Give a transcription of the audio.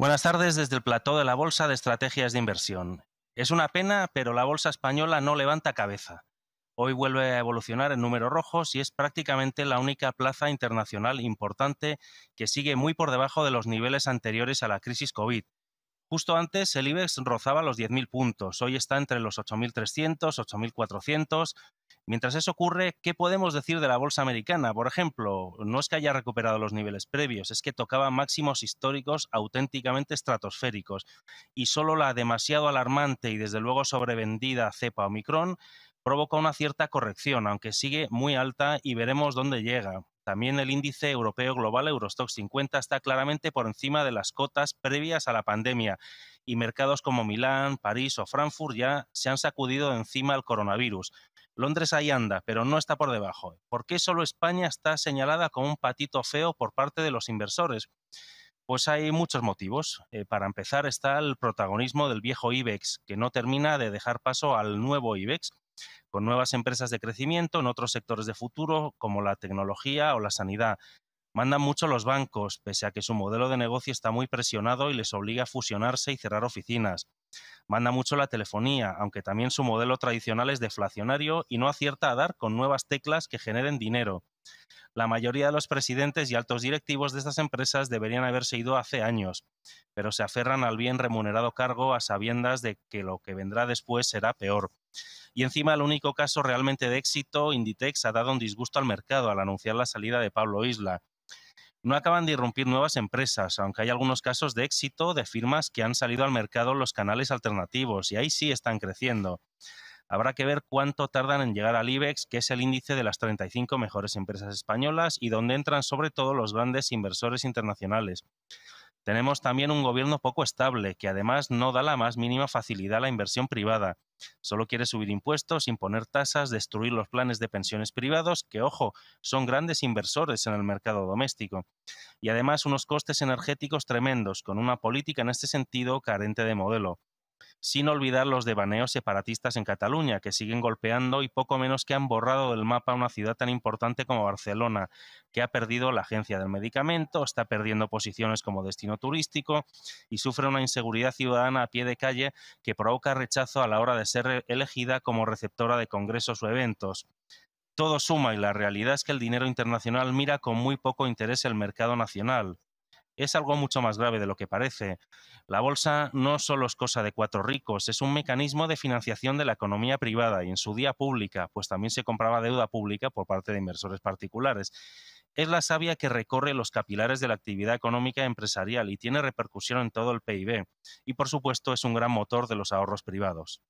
Buenas tardes desde el plató de la Bolsa de Estrategias de Inversión. Es una pena, pero la Bolsa española no levanta cabeza. Hoy vuelve a evolucionar en números rojos y es prácticamente la única plaza internacional importante que sigue muy por debajo de los niveles anteriores a la crisis COVID. Justo antes el IBEX rozaba los 10.000 puntos, hoy está entre los 8.300, 8.400, Mientras eso ocurre, ¿qué podemos decir de la bolsa americana? Por ejemplo, no es que haya recuperado los niveles previos, es que tocaba máximos históricos auténticamente estratosféricos y solo la demasiado alarmante y desde luego sobrevendida cepa Omicron provoca una cierta corrección, aunque sigue muy alta y veremos dónde llega. También el índice europeo global Eurostock 50 está claramente por encima de las cotas previas a la pandemia y mercados como Milán, París o Frankfurt ya se han sacudido encima al coronavirus. Londres ahí anda, pero no está por debajo. ¿Por qué solo España está señalada como un patito feo por parte de los inversores? Pues hay muchos motivos. Eh, para empezar está el protagonismo del viejo IBEX, que no termina de dejar paso al nuevo IBEX, con nuevas empresas de crecimiento en otros sectores de futuro, como la tecnología o la sanidad. Mandan mucho los bancos, pese a que su modelo de negocio está muy presionado y les obliga a fusionarse y cerrar oficinas. Manda mucho la telefonía, aunque también su modelo tradicional es deflacionario y no acierta a dar con nuevas teclas que generen dinero. La mayoría de los presidentes y altos directivos de estas empresas deberían haberse ido hace años, pero se aferran al bien remunerado cargo a sabiendas de que lo que vendrá después será peor. Y encima, el único caso realmente de éxito, Inditex ha dado un disgusto al mercado al anunciar la salida de Pablo Isla. No acaban de irrumpir nuevas empresas, aunque hay algunos casos de éxito de firmas que han salido al mercado en los canales alternativos y ahí sí están creciendo. Habrá que ver cuánto tardan en llegar al IBEX, que es el índice de las 35 mejores empresas españolas y donde entran sobre todo los grandes inversores internacionales. Tenemos también un gobierno poco estable, que además no da la más mínima facilidad a la inversión privada Solo quiere subir impuestos, imponer tasas, destruir los planes de pensiones privados, que, ojo, son grandes inversores en el mercado doméstico. Y además unos costes energéticos tremendos, con una política en este sentido carente de modelo sin olvidar los devaneos separatistas en Cataluña, que siguen golpeando y poco menos que han borrado del mapa una ciudad tan importante como Barcelona, que ha perdido la agencia del medicamento, está perdiendo posiciones como destino turístico y sufre una inseguridad ciudadana a pie de calle que provoca rechazo a la hora de ser elegida como receptora de congresos o eventos todo suma y la realidad es que el dinero internacional mira con muy poco interés el mercado nacional es algo mucho más grave de lo que parece. La bolsa no solo es cosa de cuatro ricos, es un mecanismo de financiación de la economía privada y en su día pública, pues también se compraba deuda pública por parte de inversores particulares. Es la savia que recorre los capilares de la actividad económica empresarial y tiene repercusión en todo el PIB. Y por supuesto es un gran motor de los ahorros privados.